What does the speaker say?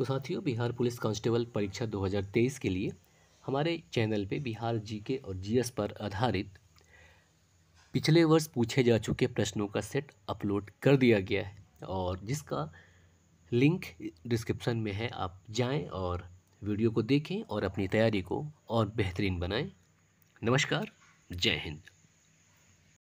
तो साथियों Bihar police constable परीक्षा 2023 के लिए हमारे चैनल पे बिहार जीके और जीएस पर आधारित पिछले वर्ष पूछे जा चुके प्रश्नों का सेट अपलोड कर दिया गया है और जिसका लिंक डिस्क्रिप्शन में है आप जाएं और वीडियो को देखें और अपनी तैयारी को और बेहतरीन बनाएं नमस्कार जय हिंद